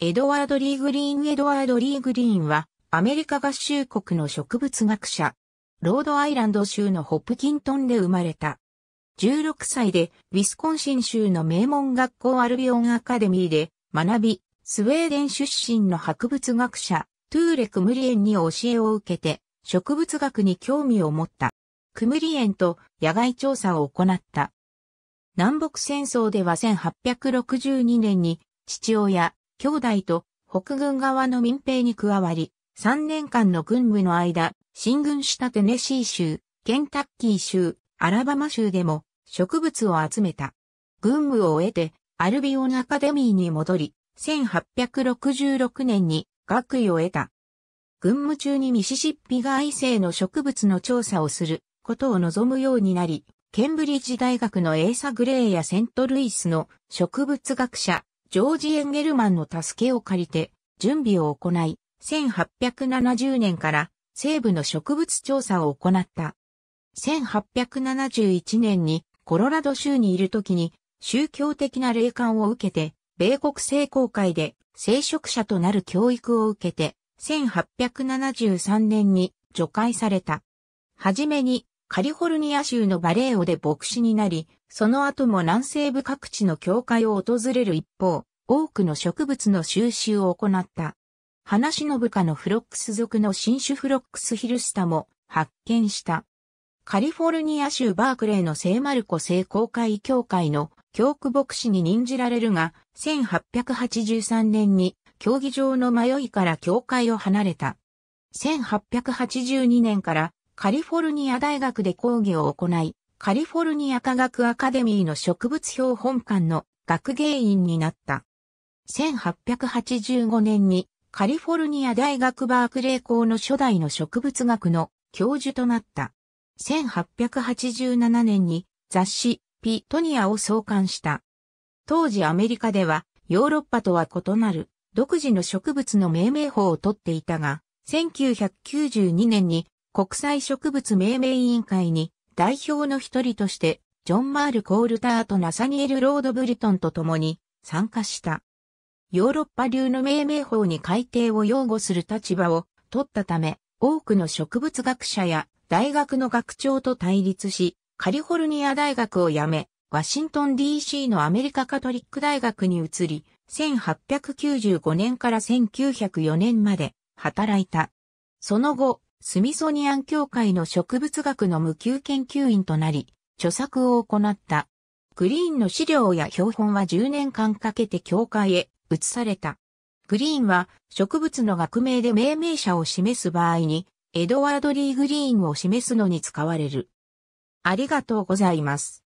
エドワード・リー・グリーン・エドワード・リー・グリーンは、アメリカ合衆国の植物学者、ロードアイランド州のホップキントンで生まれた。16歳で、ウィスコンシン州の名門学校アルビオンアカデミーで学び、スウェーデン出身の博物学者、トゥーレ・クムリエンに教えを受けて、植物学に興味を持った。クムリエンと野外調査を行った。南北戦争では1862年に、父親、兄弟と北軍側の民兵に加わり、3年間の軍務の間、進軍したテネシー州、ケンタッキー州、アラバマ州でも植物を集めた。軍務を終えて、アルビオンアカデミーに戻り、1866年に学位を得た。軍務中にミシシッピ外生の植物の調査をすることを望むようになり、ケンブリッジ大学のエーサ・グレーやセントルイスの植物学者、ジョージ・エンゲルマンの助けを借りて、準備を行い、1870年から西部の植物調査を行った。1871年にコロラド州にいる時に宗教的な霊感を受けて、米国聖公会で聖職者となる教育を受けて、1873年に除外された。はじめにカリフォルニア州のバレーオで牧師になり、その後も南西部各地の教会を訪れる一方、多くの植物の収集を行った。花の部下のフロックス族の新種フロックスヒルスタも発見した。カリフォルニア州バークレーの聖マルコ聖公会教会の教区牧師に任じられるが、1883年に競技場の迷いから教会を離れた。1882年からカリフォルニア大学で講義を行い、カリフォルニア科学アカデミーの植物標本館の学芸員になった。1885年にカリフォルニア大学バークレー校の初代の植物学の教授となった。1887年に雑誌ピトニアを創刊した。当時アメリカではヨーロッパとは異なる独自の植物の命名法をとっていたが、1992年に国際植物命名委員会に代表の一人として、ジョン・マール・コールターとナサニエル・ロード・ブリトンと共に参加した。ヨーロッパ流の命名法に改定を擁護する立場を取ったため、多くの植物学者や大学の学長と対立し、カリフォルニア大学を辞め、ワシントン DC のアメリカカトリック大学に移り、1895年から1904年まで働いた。その後、スミソニアン協会の植物学の無給研究員となり、著作を行った。グリーンの資料や標本は10年間かけて教会へ移された。グリーンは植物の学名で命名者を示す場合に、エドワード・リー・グリーンを示すのに使われる。ありがとうございます。